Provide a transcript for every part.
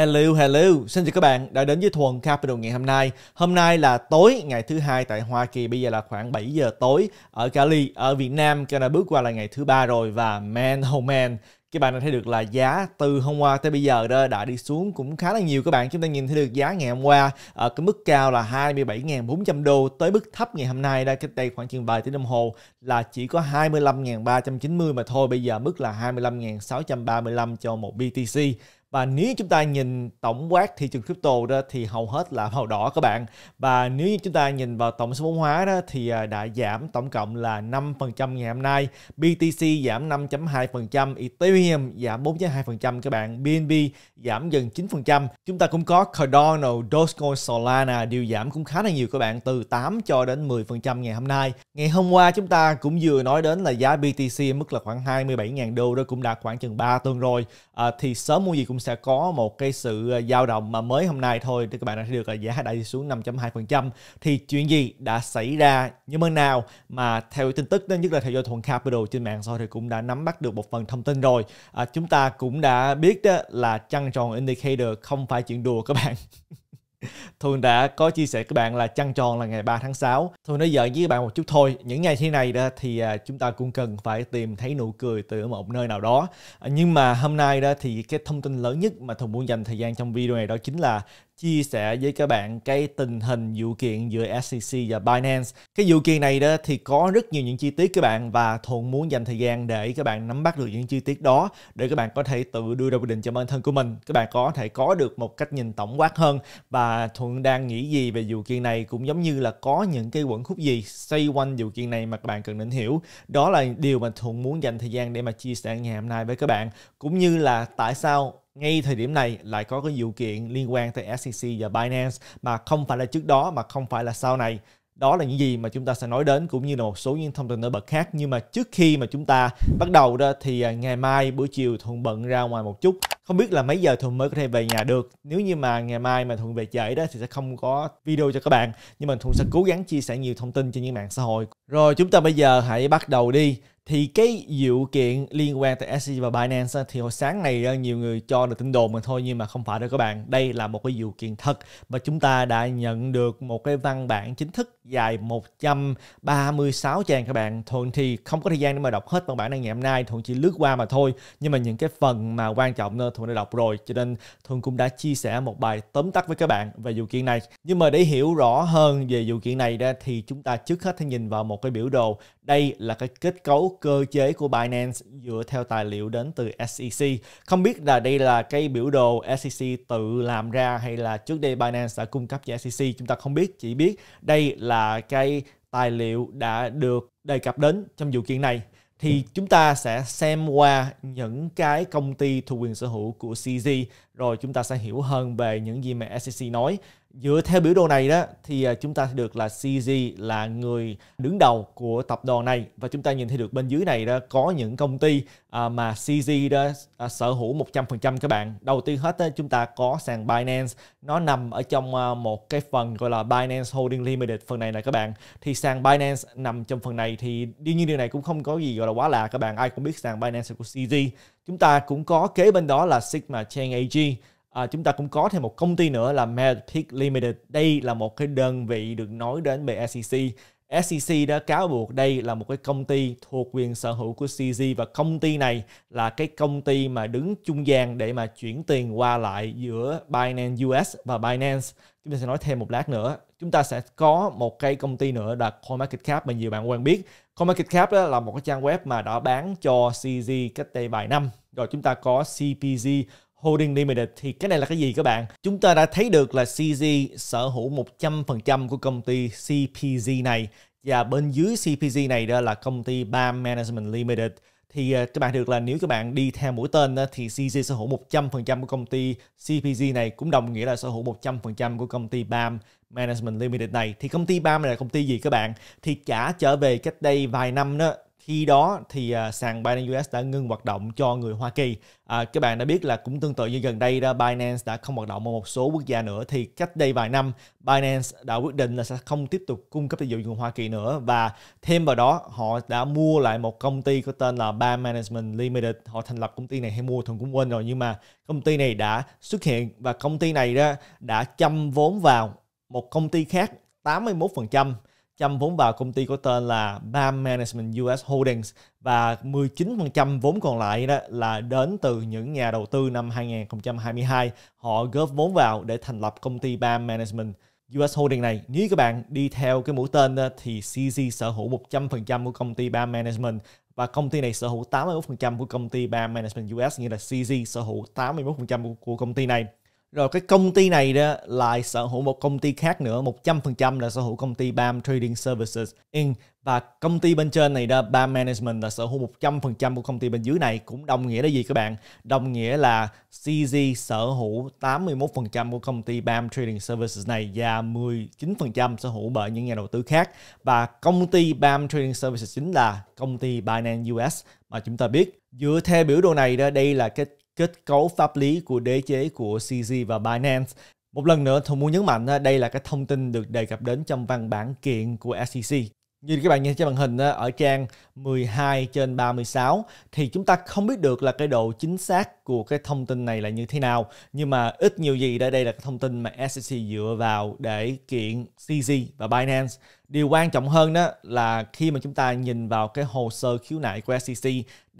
Hello, hello. Xin chào các bạn đã đến với Thuần Capital ngày hôm nay. Hôm nay là tối ngày thứ hai tại Hoa Kỳ, bây giờ là khoảng 7 giờ tối ở Cali, ở Việt Nam. Cho nên bước qua là ngày thứ ba rồi và man oh man, các bạn đã thấy được là giá từ hôm qua tới bây giờ đó đã đi xuống cũng khá là nhiều các bạn chúng ta nhìn thấy được giá ngày hôm qua ở cái mức cao là 27.400 đô tới mức thấp ngày hôm nay đây cách đây khoảng chừng vài tiếng đồng hồ là chỉ có 25.390 mà thôi bây giờ mức là 25.635 cho một BTC và nếu chúng ta nhìn tổng quát thị trường crypto đó thì hầu hết là màu đỏ các bạn và nếu như chúng ta nhìn vào tổng số vốn hóa đó thì à, đã giảm tổng cộng là 5% ngày hôm nay BTC giảm 5.2% Ethereum giảm 4.2% các bạn BNB giảm gần 9% chúng ta cũng có Cardano Dogecoin Solana đều giảm cũng khá là nhiều các bạn từ 8 cho đến 10% ngày hôm nay ngày hôm qua chúng ta cũng vừa nói đến là giá BTC mức là khoảng 27.000 đô đó cũng đã khoảng chừng 3 tuần rồi à, thì sớm mua gì cũng sẽ có một cái sự ờ, dao động mà mới hôm nay thôi thì các bạn đã thấy được là giá đã đi xuống 5.2% thì chuyện gì đã xảy ra như mơ nào mà theo tin tức nhất là theo dõi thuận capital trên mạng xã thì cũng đã nắm bắt được một phần thông tin rồi à, chúng ta cũng đã biết đó là trăng tròn indicator không phải chuyện đùa các bạn thường đã có chia sẻ các bạn là trăng tròn là ngày 3 tháng 6. Thuần nói giỡn với các bạn một chút thôi. Những ngày thế này đó thì à, chúng ta cũng cần phải tìm thấy nụ cười từ một nơi nào đó. À, nhưng mà hôm nay đó thì cái thông tin lớn nhất mà thùng muốn dành thời gian trong video này đó chính là chia sẻ với các bạn cái tình hình vụ kiện giữa SEC và Binance. Cái vụ kiện này đó thì có rất nhiều những chi tiết các bạn và Thuận muốn dành thời gian để các bạn nắm bắt được những chi tiết đó để các bạn có thể tự đưa ra quyết định cho bản thân của mình. Các bạn có thể có được một cách nhìn tổng quát hơn và Thuận đang nghĩ gì về vụ kiện này cũng giống như là có những cái quẩn khúc gì xoay quanh vụ kiện này mà các bạn cần nên hiểu. Đó là điều mà Thuận muốn dành thời gian để mà chia sẻ ngày hôm nay với các bạn cũng như là tại sao ngay thời điểm này lại có cái vụ kiện liên quan tới SEC và Binance mà không phải là trước đó mà không phải là sau này. Đó là những gì mà chúng ta sẽ nói đến cũng như là một số những thông tin nổi bật khác. Nhưng mà trước khi mà chúng ta bắt đầu đó thì à, ngày mai buổi chiều Thuận bận ra ngoài một chút. Không biết là mấy giờ Thuận mới có thể về nhà được. Nếu như mà ngày mai mà Thuận về trễ đó thì sẽ không có video cho các bạn. Nhưng mà Thuận sẽ cố gắng chia sẻ nhiều thông tin trên những mạng xã hội. Rồi chúng ta bây giờ hãy bắt đầu đi thì cái vụ kiện liên quan tới SEC và Binance thì hồi sáng này nhiều người cho được tin đồn mà thôi nhưng mà không phải đâu các bạn đây là một cái vụ kiện thật và chúng ta đã nhận được một cái văn bản chính thức dài 136 trang các bạn Thuận thì không có thời gian để mà đọc hết văn bản này ngày hôm nay Thuận chỉ lướt qua mà thôi nhưng mà những cái phần mà quan trọng nữa Thuận đã đọc rồi cho nên Thuận cũng đã chia sẻ một bài tóm tắt với các bạn về vụ kiện này nhưng mà để hiểu rõ hơn về vụ kiện này đó thì chúng ta trước hết hãy nhìn vào một cái biểu đồ đây là cái kết cấu cơ chế của Binance dựa theo tài liệu đến từ SEC. Không biết là đây là cái biểu đồ SEC tự làm ra hay là trước đây Binance đã cung cấp cho SEC, chúng ta không biết, chỉ biết đây là cái tài liệu đã được đề cập đến trong vụ kiện này thì chúng ta sẽ xem qua những cái công ty thuộc quyền sở hữu của CZ rồi chúng ta sẽ hiểu hơn về những gì mà SEC nói dựa theo biểu đồ này đó thì à, chúng ta sẽ được là CZ là người đứng đầu của tập đoàn này và chúng ta nhìn thấy được bên dưới này đó có những công ty à, mà CZ đó à, sở hữu 100% các bạn. Đầu tiên hết chúng ta có sàn Binance nó nằm ở trong một cái phần gọi là Binance Holding Limited phần này là các bạn. Thì sàn Binance nằm trong phần này thì đương nhiên điều này cũng không có gì gọi là quá lạ các bạn. Ai cũng biết sàn Binance của CZ Chúng ta cũng có kế bên đó là Sigma Chain AG à, chúng ta cũng có thêm một công ty nữa là Medic Limited. Đây là một cái đơn vị được nói đến về SEC. SEC đã cáo buộc đây là một cái công ty thuộc quyền sở hữu của CZ và công ty này là cái công ty mà đứng trung gian để mà chuyển tiền qua lại giữa Binance US và Binance. Chúng ta sẽ nói thêm một lát nữa. Chúng ta sẽ có một cái công ty nữa là CoinMarketCap mà nhiều bạn quen biết. CoinMarketCap đó là một cái trang web mà đã bán cho CZ cách đây vài năm. Rồi chúng ta có CPZ Holding Limited thì cái này là cái gì các bạn? Chúng ta đã thấy được là CZ sở hữu 100% của công ty CPZ này và bên dưới CPZ này đó là công ty BAM Management Limited thì à, các bạn được là nếu các bạn đi theo mũi tên thì Cz sở hữu 100% của công ty CPZ này cũng đồng nghĩa là sở hữu 100% của công ty BAM Management Limited này. Thì công ty BAM này là công ty gì các bạn? Thì trả trở về cách đây vài năm đó khi đó thì à, sàn Binance US đã ngưng hoạt động cho người Hoa Kỳ. À, các bạn đã biết là cũng tương tự như gần đây đó Binance đã không hoạt động ở một số quốc gia nữa thì cách đây vài năm Binance đã quyết định là sẽ không tiếp tục cung cấp dịch vụ người Hoa Kỳ nữa và thêm vào đó họ đã mua lại một công ty có tên là BAM Management Limited. Họ thành lập công ty này hay mua thường cũng quên rồi nhưng mà công ty này đã xuất hiện và công ty này đó đã chăm vốn vào một công ty khác 81% chăm vốn vào công ty có tên là BAM Management US Holdings và 19% vốn còn lại đó là đến từ những nhà đầu tư năm 2022 họ góp vốn vào để thành lập công ty BAM Management US Holding này, nếu các bạn đi theo cái mũi tên đó, thì CZ sở hữu 100% của công ty BAM Management và công ty này sở hữu 81% của công ty BAM Management US, nghĩa là CZ sở hữu 81% của công ty này rồi cái công ty này đó lại sở hữu một công ty khác nữa 100% là sở hữu công ty BAM Trading Services Inc. Và công ty bên trên này đó, BAM Management là sở hữu 100% của công ty bên dưới này cũng đồng nghĩa là gì các bạn? Đồng nghĩa là CZ sở hữu 81% của công ty BAM Trading Services này và 19% sở hữu bởi những nhà đầu tư khác. Và công ty BAM Trading Services chính là công ty Binance US mà chúng ta biết. Dựa theo biểu đồ này đó, đây là cái kết cấu pháp lý của đế chế của CZ và Binance. Một lần nữa, tôi muốn nhấn mạnh à, đây là cái thông tin được đề cập đến trong văn bản kiện của SEC. Như các bạn nhìn trên màn hình à, ở trang 12 trên 36 thì chúng ta không biết được là cái độ chính xác của cái thông tin này là như thế nào nhưng mà ít nhiều gì đây đây là cái thông tin mà SEC dựa vào để kiện CZ và Binance. Điều quan trọng hơn đó là khi mà chúng ta nhìn vào cái hồ sơ khiếu nại của SEC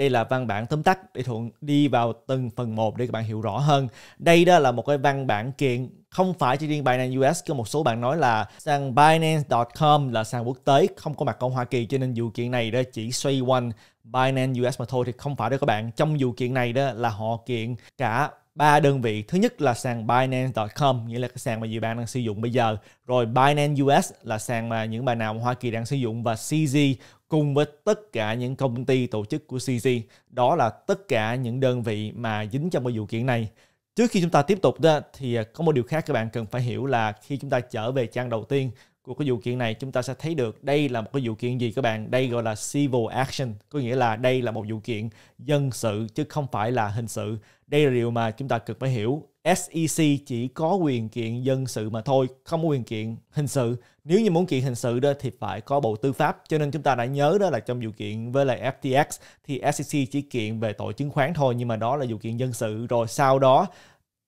đây là văn bản tóm tắt để thuận đi vào từng phần một để các bạn hiểu rõ hơn đây đó là một cái văn bản kiện không phải chỉ riêng Binance US có một số bạn nói là sàn Binance.com là sàn quốc tế không có mặt ở Hoa Kỳ cho nên vụ kiện này đó chỉ xoay quanh Binance US mà thôi thì không phải đâu các bạn trong vụ kiện này đó là họ kiện cả ba đơn vị thứ nhất là sàn Binance.com nghĩa là cái sàn mà nhiều bạn đang sử dụng bây giờ rồi Binance US là sàn mà những bạn nào Hoa Kỳ đang sử dụng và CZ cùng với tất cả những công ty tổ chức của CC đó là tất cả những đơn vị mà dính trong cái vụ kiện này. Trước khi chúng ta tiếp tục đó, thì à, có một điều khác các bạn cần phải hiểu là khi chúng ta trở về trang đầu tiên của cái vụ kiện này chúng ta sẽ thấy được đây là một cái vụ kiện gì các bạn đây gọi là civil action có nghĩa là đây là một vụ kiện dân sự chứ không phải là hình sự đây là điều mà chúng ta cần phải hiểu SEC chỉ có quyền kiện dân sự mà thôi, không có quyền kiện hình sự. Nếu như muốn kiện hình sự đó thì phải có Bộ Tư pháp. Cho nên chúng ta đã nhớ đó là trong vụ kiện với lại FTX thì SEC chỉ kiện về tội chứng khoán thôi nhưng mà đó là vụ kiện dân sự rồi sau đó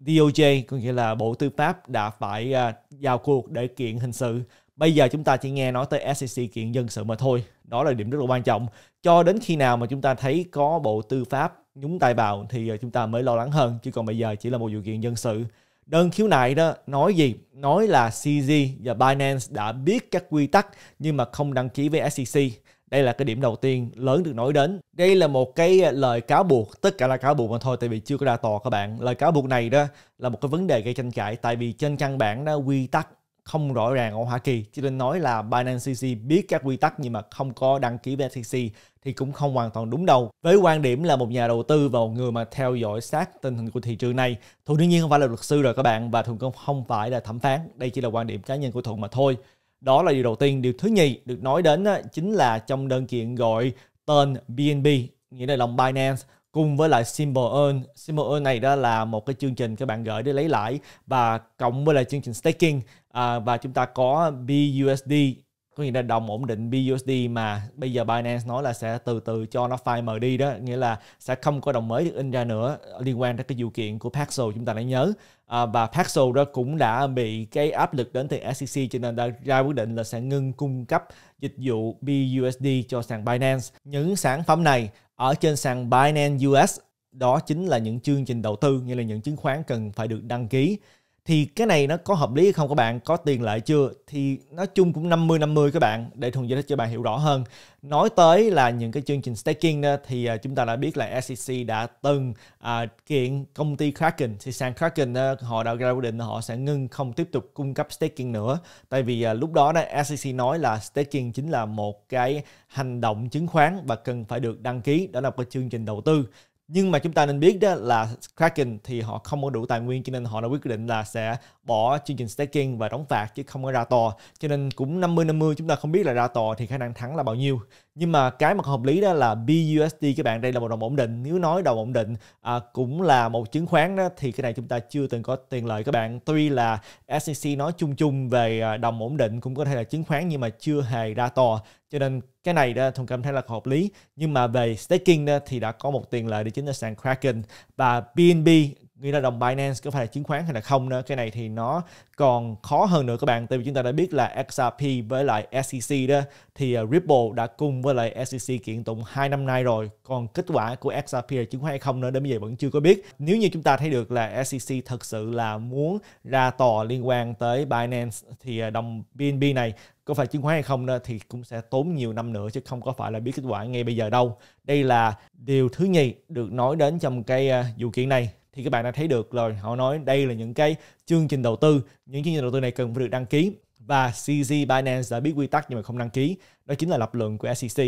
DOJ có nghĩa là Bộ Tư pháp đã phải vào cuộc để kiện hình sự. Bây giờ chúng ta chỉ nghe nói tới SEC kiện dân sự mà thôi. Đó là điểm rất là quan trọng. Cho đến khi nào mà chúng ta thấy có Bộ Tư pháp nhúng tay vào thì ờ, chúng ta mới lo lắng hơn chứ còn bây giờ chỉ là một vụ kiện dân sự đơn khiếu nại đó nói gì nói là CZ và Binance đã biết các quy tắc nhưng mà không đăng ký với SEC đây là cái điểm đầu tiên lớn được nói đến đây là một cái ờ, lời cáo buộc tất cả là cáo buộc mà thôi tại vì chưa có ra tòa các bạn lời cáo buộc này đó là một cái vấn đề gây tranh cãi tại vì trên căn bản đó quy tắc không rõ ràng ở Hoa Kỳ. Cho nên nói là Binance CC biết các quy tắc nhưng mà không có đăng ký với SEC thì cũng không hoàn toàn đúng đâu. Với quan điểm là một nhà đầu tư và một người mà theo dõi sát tình hình của thị trường này, Thuận đương nhiên không phải là luật sư rồi các bạn và Thuận cũng không phải là thẩm phán. Đây chỉ là quan điểm cá nhân của Thuận mà thôi. Đó là điều đầu tiên. Điều thứ nhì được nói đến chính là trong đơn kiện gọi tên BNB, nghĩa là lòng Binance cùng với lại Symbol Earn. Symbol Earn này đó là một cái chương trình các bạn gửi để lấy lãi và cộng với lại chương trình staking à, và chúng ta có BUSD có nghĩa là đồng ổn định BUSD mà bây giờ Binance nói là sẽ từ từ cho nó file đi đó nghĩa là sẽ không có đồng mới được in ra nữa liên quan tới cái vụ kiện của Paxos chúng ta đã nhớ à, và Paxos đó cũng đã bị cái áp lực đến từ SEC cho nên đã ra quyết định là sẽ ngưng cung cấp dịch vụ BUSD cho sàn Binance những sản phẩm này ở trên sàn Binance US đó chính là những chương trình đầu tư nghĩa là những chứng khoán cần phải được đăng ký thì cái này nó có hợp lý hay không các bạn có tiền lợi chưa thì nói chung cũng 50 50 các bạn để thuần giải thích cho bạn hiểu rõ hơn nói tới là những cái chương trình staking đó, thì à, chúng ta đã biết là SEC đã từng à, kiện công ty Kraken thì sàn Kraken đó, họ đã ra quyết định họ sẽ ngưng không tiếp tục cung cấp staking nữa tại vì à, lúc đó đó SEC nói là staking chính là một cái hành động chứng khoán và cần phải được đăng ký đó là một cái chương trình đầu tư nhưng mà chúng ta nên biết đó là Kraken thì họ không có đủ tài nguyên cho nên họ đã quyết định là sẽ bỏ chương trình staking và đóng phạt chứ không có ra tò cho nên cũng 50-50 chúng ta không biết là ra tò thì khả năng thắng là bao nhiêu nhưng mà cái mà hợp lý đó là BUSD các bạn đây là một đồng ổn định nếu nói đồng ổn định à, cũng là một chứng khoán đó thì cái này chúng ta chưa từng có tiền lợi các bạn tuy là SEC nói chung chung về à, đồng ổn định cũng có thể là chứng khoán nhưng mà chưa hề ra to cho nên cái này đó thông cảm thấy là hợp lý nhưng mà về staking đó, thì đã có một tiền lợi để chính là sàn Kraken và BNB nghi là đồng Binance có phải là chứng khoán hay là không nữa cái này thì nó còn khó hơn nữa các bạn tại vì chúng ta đã biết là XRP với lại SEC đó thì à, Ripple đã cùng với lại SEC kiện tụng hai năm nay rồi còn kết quả của XRP là chứng khoán hay không nữa đến bây giờ vẫn chưa có biết nếu như chúng ta thấy được là SEC thật sự là muốn ra tòa liên quan tới Binance thì à, đồng BNB này có phải chứng khoán hay không nữa thì cũng sẽ tốn nhiều năm nữa chứ không có phải là biết kết quả ngay bây giờ đâu đây là điều thứ nhì được nói đến trong cái à, vụ kiện này thì các bạn đã thấy được rồi họ nói đây là những cái chương trình đầu tư những chương trình đầu tư này cần phải được đăng ký và CZ Binance đã biết quy tắc nhưng mà không đăng ký đó chính là lập luận của SEC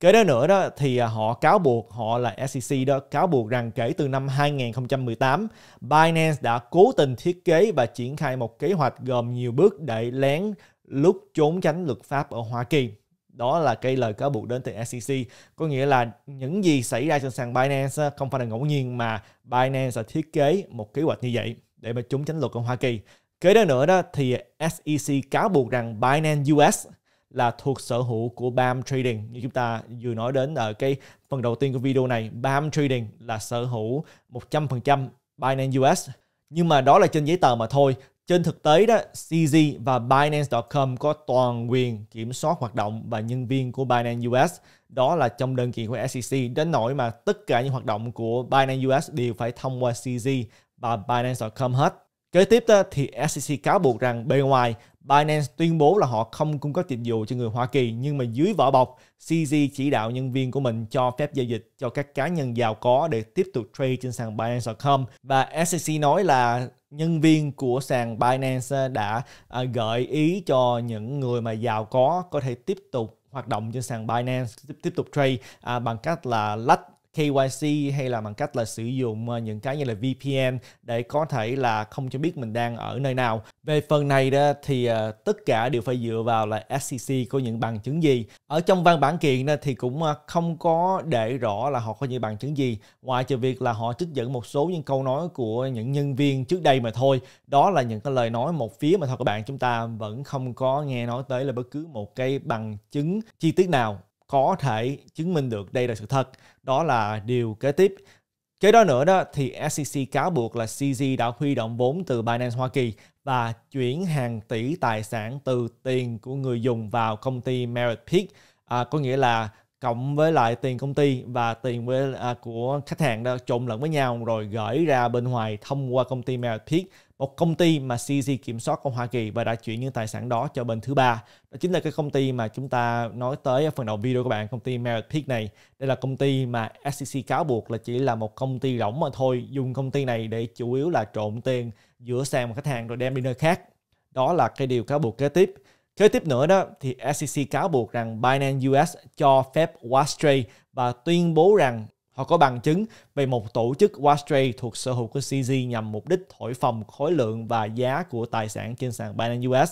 Kế đó nữa đó thì à, họ cáo buộc họ là SEC đó cáo buộc rằng kể từ năm 2018 Binance đã cố tình thiết kế và triển khai một kế hoạch gồm nhiều bước để lén lúc trốn tránh luật pháp ở Hoa Kỳ đó là cái lời cáo buộc đến từ SEC có nghĩa là những gì xảy ra trên sàn Binance không phải là ngẫu nhiên mà Binance đã thiết kế một kế hoạch như vậy để mà chúng tránh luật của Hoa Kỳ kế đó nữa đó thì SEC cáo buộc rằng Binance US là thuộc sở hữu của BAM Trading như chúng ta vừa nói đến ở cái phần đầu tiên của video này BAM Trading là sở hữu 100% Binance US nhưng mà đó là trên giấy tờ mà thôi trên thực tế đó, CZ và Binance.com có toàn quyền kiểm soát hoạt động và nhân viên của Binance US. Đó là trong đơn kiện của SEC đến nỗi mà tất cả những hoạt động của Binance US đều phải thông qua CZ và Binance.com hết. Kế tiếp đó, thì SEC cáo buộc rằng bên ngoài Binance tuyên bố là họ không cung cấp dịch vụ cho người Hoa Kỳ nhưng mà dưới vỏ bọc CZ chỉ đạo nhân viên của mình cho phép giao dịch cho các cá nhân giàu có để tiếp tục trade trên sàn Binance.com và SEC nói là nhân viên của sàn Binance ờ, đã ờ, gợi ý cho những người mà giàu có có thể tiếp tục hoạt động trên sàn Binance tiếp, tục trade à, bằng cách là lách KYC hay là bằng cách là sử dụng ờ, những cái như là VPN để có thể là không cho biết mình đang ở nơi nào. Về phần này đó thì ờ, tất cả đều phải dựa vào là SEC có những bằng chứng gì. Ở trong văn bản kiện đó thì cũng ờ, không có để rõ là họ có những bằng chứng gì ngoài trừ việc là họ trích dẫn một số những câu nói của những nhân viên trước đây mà thôi. Đó là những cái lời nói một phía mà thôi các bạn chúng ta vẫn không có nghe nói tới là bất cứ một cái bằng chứng chi tiết nào có thể chứng minh được đây là sự thật. Đó là điều kế tiếp. Kế đó nữa đó thì SEC cáo buộc là CZ đã huy động vốn từ Binance Hoa Kỳ và chuyển hàng tỷ tài sản từ tiền của người dùng vào công ty Merit Peak, à, có nghĩa là cộng với lại tiền công ty và tiền với, à, của khách hàng đó trộn lẫn với nhau rồi gửi ra bên ngoài thông qua công ty Merit Peak một công ty mà CZ kiểm soát của Hoa Kỳ và đã chuyển những tài sản đó cho bên thứ ba. Đó chính là cái công ty mà chúng ta nói tới ở phần đầu video các bạn, công ty Merit Peak này. Đây là công ty mà SEC cáo buộc là chỉ là một công ty rỗng mà thôi, dùng công ty này để chủ yếu là trộn tiền giữa sàn và khách hàng rồi đem đi nơi khác. Đó là cái điều cáo buộc kế tiếp. Kế tiếp nữa đó thì SEC cáo buộc rằng Binance US cho phép Wall Street và tuyên bố rằng Họ có bằng chứng về một tổ chức Wall Street thuộc sở hữu của CZ nhằm mục đích thổi phồng khối lượng và giá của tài sản trên sàn Binance US.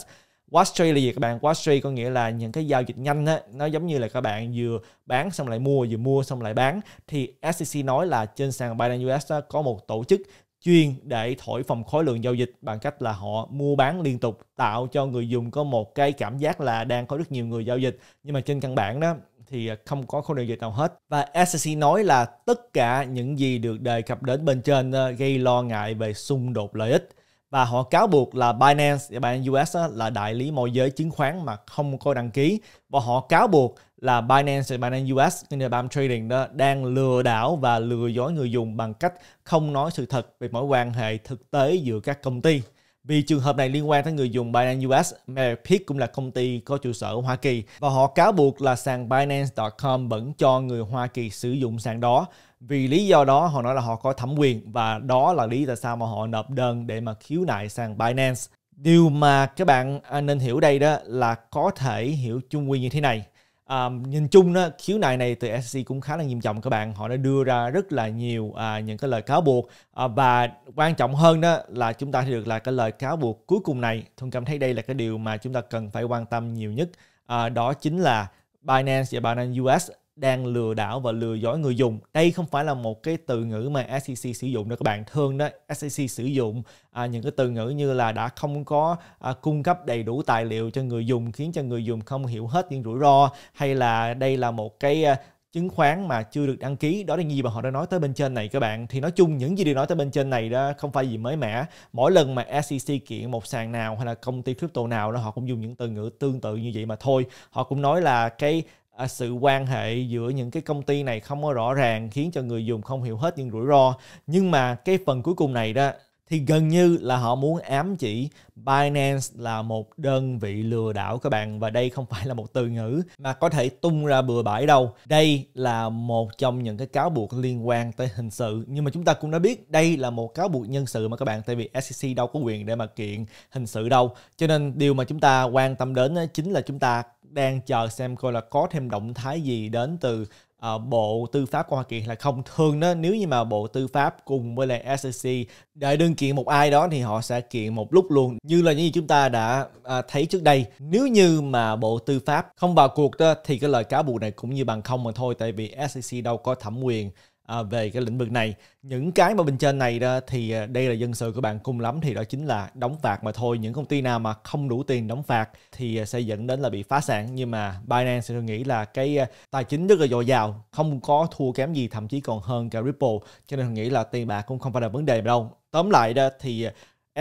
Wall Street là gì các bạn? Wall Street có nghĩa là những cái giao dịch nhanh á, nó giống như là các bạn vừa bán xong lại mua, vừa mua xong lại bán. Thì SEC nói là trên sàn Binance US đó, có một tổ chức chuyên để thổi phồng khối lượng giao dịch bằng cách là họ mua bán liên tục tạo cho người dùng có một cái cảm giác là đang có rất nhiều người giao dịch nhưng mà trên căn bản đó thì à, không có khối điều gì nào hết. Và SEC nói là tất cả những gì được đề cập đến bên trên à, gây lo ngại về xung đột lợi ích và họ cáo buộc là Binance và dạ, Binance US là đại lý môi giới chứng khoán mà không có đăng ký và họ cáo buộc là Binance và dạ, Binance US là Bam Trading đó đang lừa đảo và lừa dối người dùng bằng cách không nói sự thật về mối quan hệ thực tế giữa các công ty. Vì trường hợp này liên quan tới người dùng Binance US, Merrick cũng là công ty có trụ sở ở Hoa Kỳ và họ cáo buộc là sàn Binance.com vẫn cho người Hoa Kỳ sử dụng sàn đó. Vì lý do đó họ nói là họ có thẩm quyền và đó là lý tại sao mà họ nộp đơn để mà khiếu nại sàn Binance. Điều mà các bạn à, nên hiểu đây đó là có thể hiểu chung quy như thế này um, nhìn chung đó, khiếu nại này từ SEC cũng khá là nghiêm trọng các bạn họ đã đưa ra rất là nhiều à, những cái lời cáo buộc à, và quan trọng hơn đó là chúng ta thấy được là cái lời cáo buộc cuối cùng này thuận cảm thấy đây là cái điều mà chúng ta cần phải quan tâm nhiều nhất à, đó chính là Binance và Binance US đang lừa đảo và lừa dối người dùng. Đây không phải là một cái từ ngữ mà SEC sử dụng đâu các bạn. Thường đó SEC sử dụng à, những cái từ ngữ như là đã không có à, cung cấp đầy đủ tài liệu cho người dùng khiến cho người dùng không hiểu hết những rủi ro hay là đây là một cái à, chứng khoán mà chưa được đăng ký đó là gì mà họ đã nói tới bên trên này các bạn thì nói chung những gì được nói tới bên trên này đó không phải gì mới mẻ mỗi lần mà SEC kiện một sàn nào hay là công ty crypto nào đó họ cũng dùng những từ ngữ tương tự như vậy mà thôi họ cũng nói là cái À, sự quan hệ giữa những cái công ty này không có rõ ràng khiến cho người dùng không hiểu hết những rủi ro nhưng mà cái phần cuối cùng này đó thì gần như là họ muốn ám chỉ Binance là một đơn vị lừa đảo các bạn và đây không phải là một từ ngữ mà có thể tung ra bừa bãi đâu. Đây là một trong những cái cáo buộc liên quan tới hình sự nhưng mà chúng ta cũng đã biết đây là một cáo buộc nhân sự mà các bạn tại vì SEC đâu có quyền để mà kiện hình sự đâu. Cho nên điều mà chúng ta quan tâm đến chính là chúng ta đang chờ xem coi là có thêm động thái gì đến từ uh, Bộ Tư pháp của Hoa Kỳ là không. Thường đó nếu như mà Bộ Tư pháp cùng với lại SEC để đơn kiện một ai đó thì họ sẽ kiện một lúc luôn như là những gì chúng ta đã uh, thấy trước đây. Nếu như mà Bộ Tư pháp không vào cuộc đó thì cái lời cáo buộc này cũng như bằng không mà thôi tại vì SEC đâu có thẩm quyền À, về cái lĩnh vực này những cái mà bên trên này đó thì à, đây là dân sự của bạn cung lắm thì đó chính là đóng phạt mà thôi những công ty nào mà không đủ tiền đóng phạt thì à, sẽ dẫn đến là bị phá sản nhưng mà Binance tôi nghĩ là cái tài chính rất là dồi dào không có thua kém gì thậm chí còn hơn cả Ripple cho nên tôi nghĩ là tiền bạc cũng không phải là vấn đề đâu tóm lại đó thì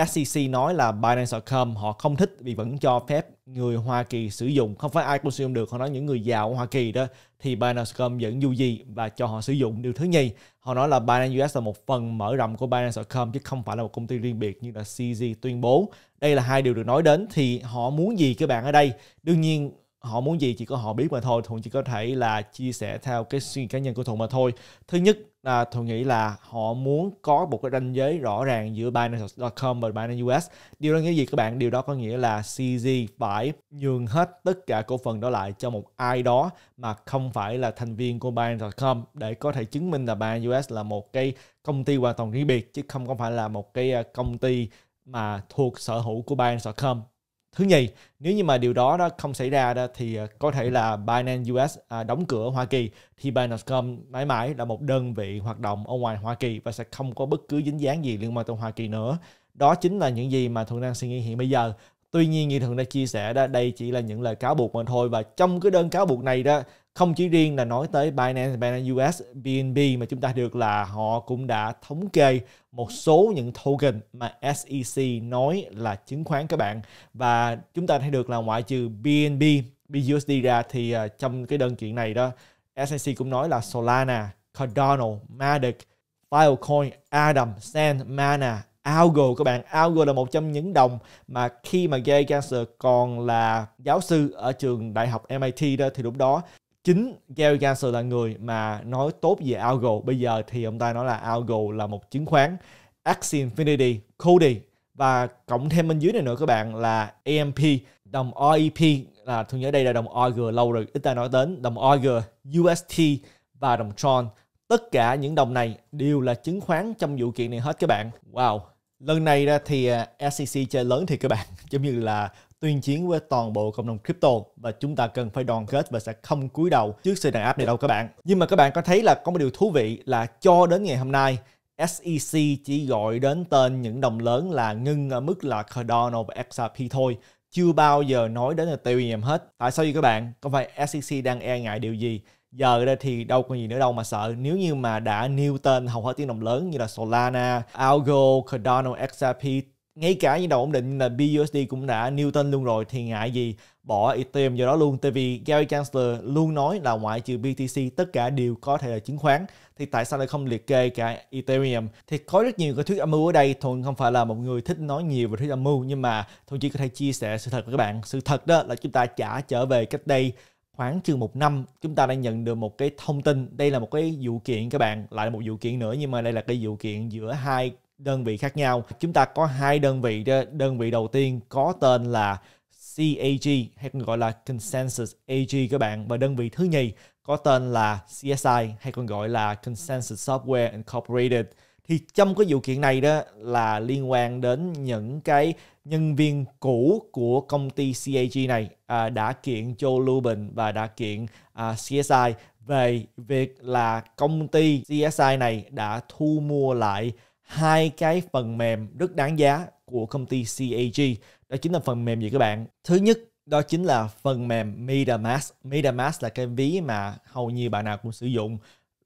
SEC nói là Binance.com họ không thích vì vẫn cho phép người Hoa Kỳ sử dụng không phải ai cũng sử dụng được họ nói những người giàu Hoa Kỳ đó thì Binance.com vẫn du gì và cho họ sử dụng điều thứ nhì họ nói là Binance US là một phần mở rộng của Binance.com chứ không phải là một công ty riêng biệt như là CZ tuyên bố đây là hai điều được nói đến thì họ muốn gì các bạn ở đây đương nhiên họ muốn gì chỉ có họ biết mà thôi thuận chỉ có thể là chia sẻ theo cái suy nghĩ cá nhân của thuận mà thôi thứ nhất là thuận nghĩ là họ muốn có một cái ranh giới rõ ràng giữa binance.com và binance us điều đó nghĩa gì các bạn điều đó có nghĩa là cz phải nhường hết tất cả cổ phần đó lại cho một ai đó mà không phải là thành viên của binance.com để có thể chứng minh là binance us là một cái công ty hoàn toàn riêng biệt chứ không có phải là một cái à, công ty mà thuộc sở hữu của binance.com thứ nhì nếu như mà điều đó đó không xảy ra đó thì ờ, có thể là Binance US à, đóng cửa Hoa Kỳ thì Binance.com mãi mãi là một đơn vị hoạt động ở ngoài Hoa Kỳ và sẽ không có bất cứ dính dáng gì liên quan tới Hoa Kỳ nữa đó chính là những gì mà thuận đang suy nghĩ hiện bây giờ tuy nhiên như thường đã chia sẻ đó đây chỉ là những lời cáo buộc mà thôi và trong cái đơn cáo buộc này đó không chỉ riêng là nói tới Binance, Binance US, BNB mà chúng ta được là họ cũng đã thống kê một số những token mà SEC nói là chứng khoán các bạn và chúng ta thấy được là ngoại trừ BNB, BUSD ra thì uh, trong cái đơn kiện này đó SEC cũng nói là Solana, Cardano, Matic, Filecoin, Adam, Sand, Mana, Algo các bạn, Algo là một trong những đồng mà khi mà Gary Gensler còn là giáo sư ở trường đại học MIT đó thì lúc đó chính Gary Gensler là người mà nói tốt về algo bây giờ thì ông ta nói là algo là một chứng khoán Axie Infinity Cody và cộng thêm bên dưới này nữa các bạn là AMP đồng OEP là tôi nhớ đây là đồng OG lâu rồi ít ta nói đến đồng OG UST và đồng Tron tất cả những đồng này đều là chứng khoán trong vụ kiện này hết các bạn wow lần này ra thì à, SEC chơi lớn thì các bạn giống như là tuyên chiến với toàn bộ cộng đồng crypto và chúng ta cần phải đoàn kết và sẽ không cúi đầu trước sự đàn áp này đâu các bạn. Nhưng mà các bạn có thấy là có một điều thú vị là cho đến ngày hôm nay SEC chỉ gọi đến tên những đồng lớn là ngưng ở mức là Cardano và XRP thôi chưa bao giờ nói đến tiêu Ethereum hết. Tại sao vậy các bạn? Có phải SEC đang e ngại điều gì? Giờ đây thì đâu còn gì nữa đâu mà sợ nếu như mà đã nêu tên hầu hết tiếng đồng lớn như là Solana, Algo, Cardano, XRP ngay cả những đồng ổn định là BUSD cũng đã Newton luôn rồi thì ngại gì bỏ Ethereum vào đó luôn tại vì Gary Gensler luôn nói là ngoại trừ BTC tất cả đều có thể là chứng khoán thì tại sao lại không liệt kê cả Ethereum thì có rất nhiều cái thuyết âm mưu ở đây Thuận không phải là một người thích nói nhiều về thuyết âm mưu nhưng mà Thuận chỉ có thể chia sẻ sự thật với các bạn sự thật đó là chúng ta trả trở về cách đây khoảng chừng một năm chúng ta đã nhận được một cái thông tin đây là một cái vụ kiện các bạn lại là một vụ kiện nữa nhưng mà đây là cái vụ kiện giữa hai đơn vị khác nhau. Chúng ta có hai đơn vị, đơn vị đầu tiên có tên là CAG hay còn gọi là Consensus AG các bạn và đơn vị thứ nhì có tên là CSI hay còn gọi là Consensus Software Incorporated. Thì trong cái vụ kiện này đó là liên quan đến những cái nhân viên cũ của công ty CAG này à, đã kiện Joe Lubin và đã kiện à, CSI về việc là công ty CSI này đã thu mua lại hai cái phần mềm rất đáng giá của công ty CAG. Đó chính là phần mềm gì các bạn? Thứ nhất đó chính là phần mềm MetaMask. MetaMask là cái ví mà hầu như bạn nào cũng sử dụng.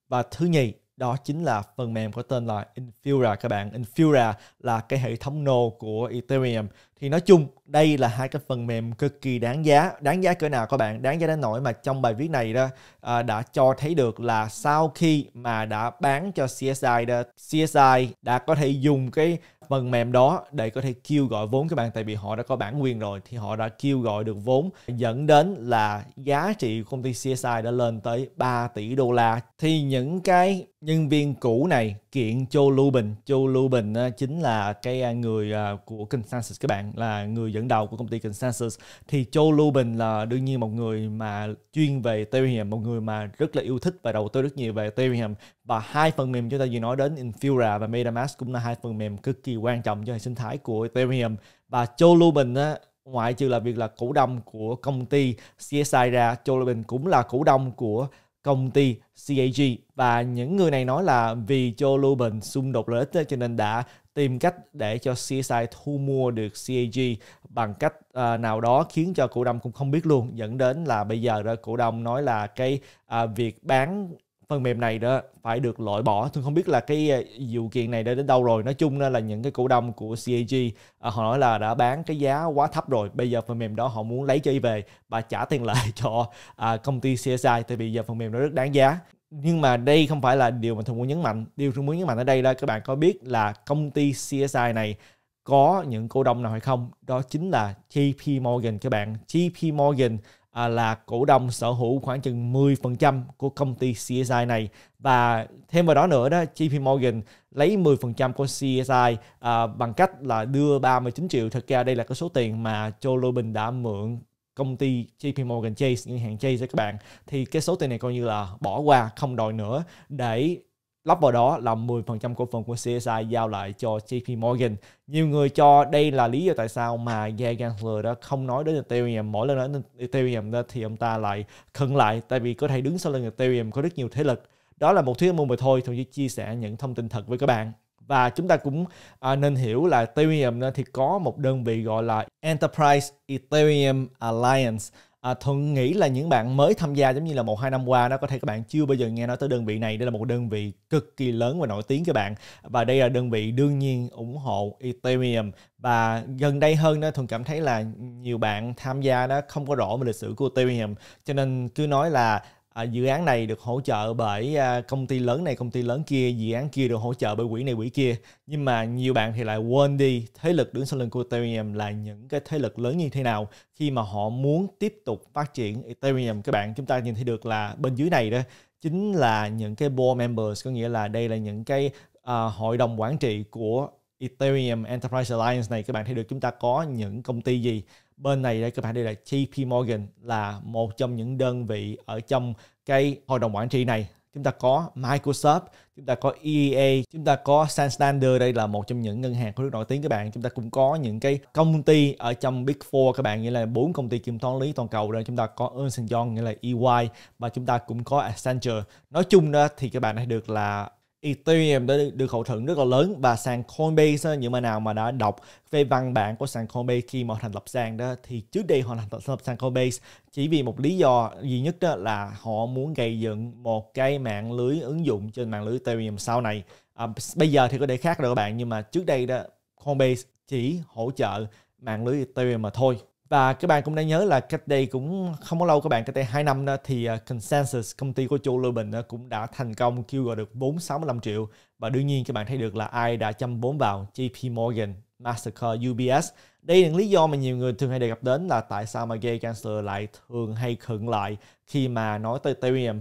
Và thứ nhì đó chính là phần mềm có tên là Infura các bạn. Infura là cái hệ thống nô của Ethereum. Thì nói chung đây là hai cái phần mềm cực kỳ đáng giá. Đáng giá cỡ nào các bạn? Đáng giá đến nỗi mà trong bài viết này đó à, đã cho thấy được là sau khi mà đã bán cho CSI đó, CSI đã có thể dùng cái phần mềm đó để có thể kêu gọi vốn các bạn tại vì họ đã có bản quyền rồi thì họ đã kêu gọi được vốn dẫn đến là giá trị của công ty CSI đã lên tới 3 tỷ đô la thì những cái nhân viên cũ này kiện Joe Lubin. Joe Lubin chính là cái ờ, người ờ, của Consensus các bạn, là người dẫn đầu của công ty Consensus. Thì Joe Lubin là đương nhiên một người mà chuyên về Ethereum, một người mà rất là yêu thích và đầu tư rất nhiều về Ethereum. Và hai phần mềm chúng ta vừa nói đến Infura và MetaMask cũng là hai phần mềm cực kỳ quan trọng cho hệ sinh thái của Ethereum. Và Joe Lubin á, ngoại trừ là việc là cổ đông của công ty CSI ra, Joe Lubin cũng là cổ đông của công ty CAG và những người này nói là vì Joe Lubin xung đột lợi ích cho nên đã tìm cách để cho CSI thu mua được CAG bằng cách à, nào đó khiến cho cổ đông cũng không biết luôn dẫn đến là bây giờ đó cổ đông nói là cái à, việc bán phần mềm này đó phải được loại bỏ tôi không biết là cái vụ ờ, kiện này đã đến đâu rồi nói chung là những cái cổ đông của CAG à, họ nói là đã bán cái giá quá thấp rồi bây giờ phần mềm đó họ muốn lấy cho chơi về và trả tiền lại cho à, công ty CSI tại vì giờ phần mềm nó rất đáng giá nhưng mà đây không phải là điều mà tôi muốn nhấn mạnh điều tôi muốn nhấn mạnh ở đây là các bạn có biết là công ty CSI này có những cổ đông nào hay không đó chính là JP Morgan các bạn JP Morgan à, là cổ đông sở hữu khoảng chừng 10% của công ty CSI này và thêm vào đó nữa đó JP Morgan lấy 10% của CSI à, bằng cách là đưa 39 triệu thực ra đây là cái số tiền mà Joe Lubin đã mượn công ty JP Morgan Chase ngân hàng Chase các bạn thì cái số tiền này coi như là bỏ qua không đòi nữa để lắp vào đó là 10% cổ phần của CSI giao lại cho JP Morgan. Nhiều người cho đây là lý do tại sao mà Jay Gensler đó không nói đến Ethereum. Mỗi lần nói đến Ethereum đó thì ông ta lại khẩn lại tại vì có thể đứng sau lưng Ethereum có rất nhiều thế lực. Đó là một thuyết môn mà thôi, thôi chỉ chia sẻ những thông tin thật với các bạn và chúng ta cũng à, nên hiểu là Ethereum thì có một đơn vị gọi là Enterprise Ethereum Alliance à, thuận nghĩ là những bạn mới tham gia giống như là một hai năm qua đó có thể các bạn chưa bao giờ nghe nói tới đơn vị này đây là một đơn vị cực kỳ lớn và nổi tiếng các bạn và đây là đơn vị đương nhiên ủng hộ ethereum và gần đây hơn đó thuận cảm thấy là nhiều bạn tham gia đó không có rõ về lịch sử của ethereum cho nên cứ nói là À, dự án này được hỗ trợ bởi à, công ty lớn này công ty lớn kia dự án kia được hỗ trợ bởi quỹ này quỹ kia nhưng mà nhiều bạn thì lại quên đi thế lực đứng sau lưng của Ethereum là những cái thế lực lớn như thế nào khi mà họ muốn tiếp tục phát triển Ethereum các bạn chúng ta nhìn thấy được là bên dưới này đó chính là những cái board members có nghĩa là đây là những cái à, hội đồng quản trị của Ethereum Enterprise Alliance này các bạn thấy được chúng ta có những công ty gì bên này đây các bạn đây là JP Morgan là một trong những đơn vị ở trong cái hội đồng quản trị này chúng ta có Microsoft, chúng ta có EEA, chúng ta có Santander đây là một trong những ngân hàng có nước nổi tiếng các bạn. Chúng ta cũng có những cái công ty ở trong Big Four các bạn, nghĩa là bốn công ty kiểm toán lý toàn cầu đây. Chúng ta có Ernst Young nghĩa là EY và chúng ta cũng có Accenture. Nói chung đó thì các bạn thấy được là Ethereum đã được hậu thuẫn rất là lớn và sàn Coinbase những mà nào mà đã đọc về văn bản của sàn Coinbase khi mà họ thành lập sàn đó thì trước đây họ thành lập sàn Coinbase chỉ vì một lý do duy nhất đó là họ muốn gây dựng một cái mạng lưới ứng dụng trên mạng lưới Ethereum sau này à, bây giờ thì có thể khác rồi các bạn nhưng mà trước đây đó Coinbase chỉ hỗ trợ mạng lưới Ethereum mà thôi và các bạn cũng đã nhớ là cách đây cũng không có lâu các bạn cách đây 2 năm đó, thì à, Consensus công ty của Joe Lubin cũng đã thành công kêu gọi được 465 triệu và đương nhiên các bạn thấy được là ai đã chăm vốn vào JP Morgan, Mastercard, UBS. Đây là lý do mà nhiều người thường hay đề cập đến là tại sao mà Gay cancer lại thường hay khựng lại khi mà nói tới Ethereum.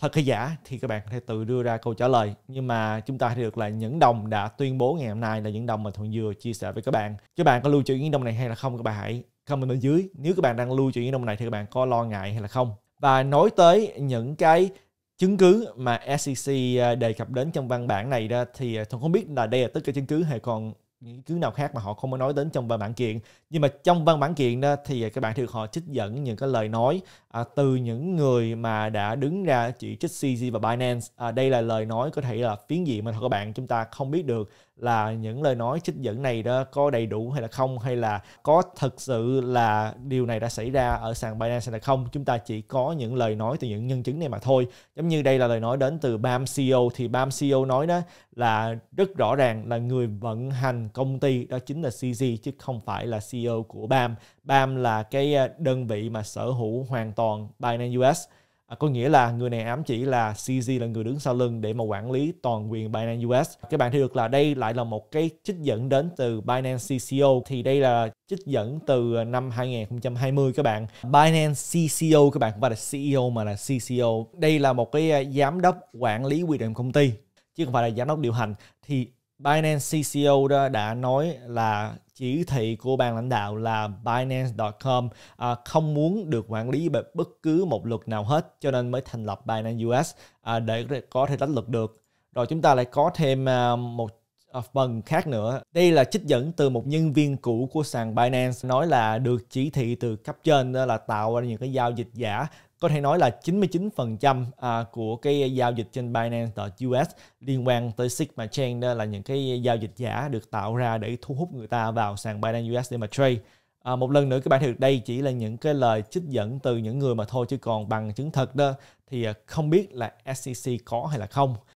Thật hay giả thì các bạn có thể tự đưa ra câu trả lời. Nhưng mà chúng ta thấy được là những đồng đã tuyên bố ngày hôm nay là những đồng mà Thuận vừa chia sẻ với các bạn. Các bạn có lưu trữ những đồng này hay là không các bạn hãy comment ở dưới nếu các bạn đang lưu chuyện những đồng này thì các bạn có lo ngại hay là không và nói tới những cái chứng cứ mà SEC à, đề cập đến trong văn bản này đó thì à, tôi không biết là đây là tất cả chứng cứ hay còn những chứng nào khác mà họ không có nói đến trong văn bản kiện nhưng mà trong văn bản kiện đó thì à, các bạn thường họ trích dẫn những cái lời nói à, từ những người mà đã đứng ra chỉ trích CZ và Binance à, đây là lời nói có thể là phiến diện mà các bạn chúng ta không biết được là những lời nói trích dẫn này đó có đầy đủ hay là không hay là có thật sự là điều này đã xảy ra ở sàn Binance hay là không chúng ta chỉ có những lời nói từ những nhân chứng này mà thôi giống như đây là lời nói đến từ BAM CEO thì BAM CEO nói đó là rất rõ ràng là người vận hành công ty đó chính là CZ chứ không phải là CEO của BAM BAM là cái ờ, đơn vị mà sở hữu hoàn toàn Binance US À, có nghĩa là người này ám chỉ là CZ là người đứng sau lưng để mà quản lý toàn quyền Binance US. Các bạn thấy được là đây lại là một cái trích dẫn đến từ Binance CCO thì đây là trích dẫn từ năm 2020 các bạn. Binance CCO các bạn không phải là CEO mà là CCO. Đây là một cái giám đốc quản lý quy định công ty chứ không phải là giám đốc điều hành thì Binance CCO đó đã nói là chỉ thị của ban lãnh đạo là Binance.com à, không muốn được quản lý bởi bất cứ một luật nào hết cho nên mới thành lập Binance US à, để có thể đánh luật được. Rồi chúng ta lại có thêm à, một à, phần khác nữa. Đây là trích dẫn từ một nhân viên cũ của sàn Binance nói là được chỉ thị từ cấp trên đó là tạo ra những cái giao dịch giả có thể nói là 99% à, của cái giao dịch trên Binance.us liên quan tới Sigma Chain đó là những cái giao dịch giả được tạo ra để thu hút người ta vào sàn Binance US để mà trade. À, một lần nữa các bạn thấy được đây chỉ là những cái lời trích dẫn từ những người mà thôi chứ còn bằng chứng thật đó thì à, không biết là SEC có hay là không.